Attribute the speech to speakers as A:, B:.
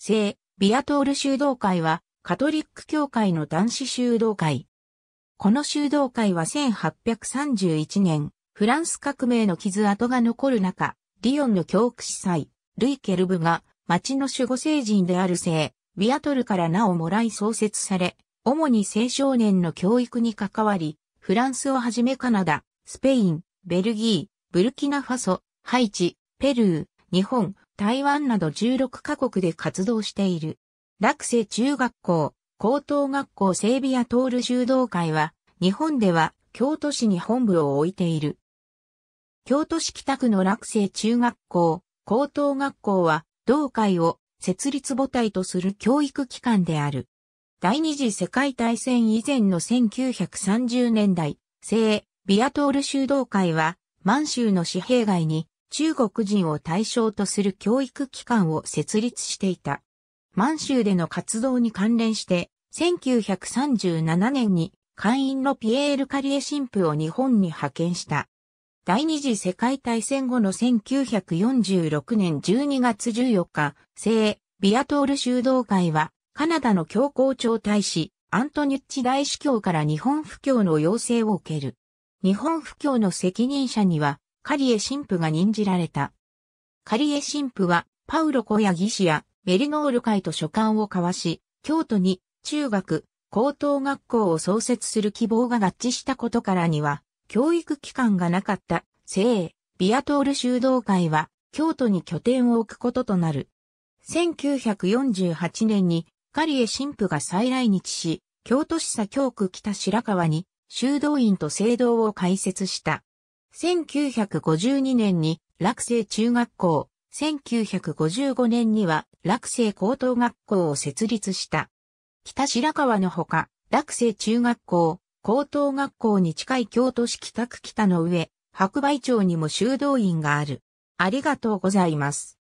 A: 聖、ビアトール修道会は、カトリック教会の男子修道会。この修道会は1831年、フランス革命の傷跡が残る中、リヨンの教区司祭、ルイ・ケルブが、町の守護聖人である聖、ビアトルから名をもらい創設され、主に青少年の教育に関わり、フランスをはじめカナダ、スペイン、ベルギー、ブルキナファソ、ハイチ、ペルー、日本、台湾など16カ国で活動している。落成中学校、高等学校整備やトール修道会は、日本では京都市に本部を置いている。京都市北区の落成中学校、高等学校は、同会を設立母体とする教育機関である。第二次世界大戦以前の1930年代、聖ビアトール修道会は、満州の紙幣街に中国人を対象とする教育機関を設立していた。満州での活動に関連して、1937年に会員のピエール・カリエ神父を日本に派遣した。第二次世界大戦後の1946年12月14日、聖ビアトール修道会は、カナダの教皇庁大使、アントニュッチ大司教から日本布教の要請を受ける。日本布教の責任者には、カリエ神父が任じられた。カリエ神父は、パウロコや義士やメリノール会と書簡を交わし、京都に中学、高等学校を創設する希望が合致したことからには、教育機関がなかった聖ビアトール修道会は京都に拠点を置くこととなる。1948年にカリエ神父が再来日し、京都市左京区北白川に修道院と聖堂を開設した。1952年に落成中学校、1955年には落成高等学校を設立した。北白川のほか、落成中学校、高等学校に近い京都市北区北の上、白梅町にも修道院がある。ありがとうございます。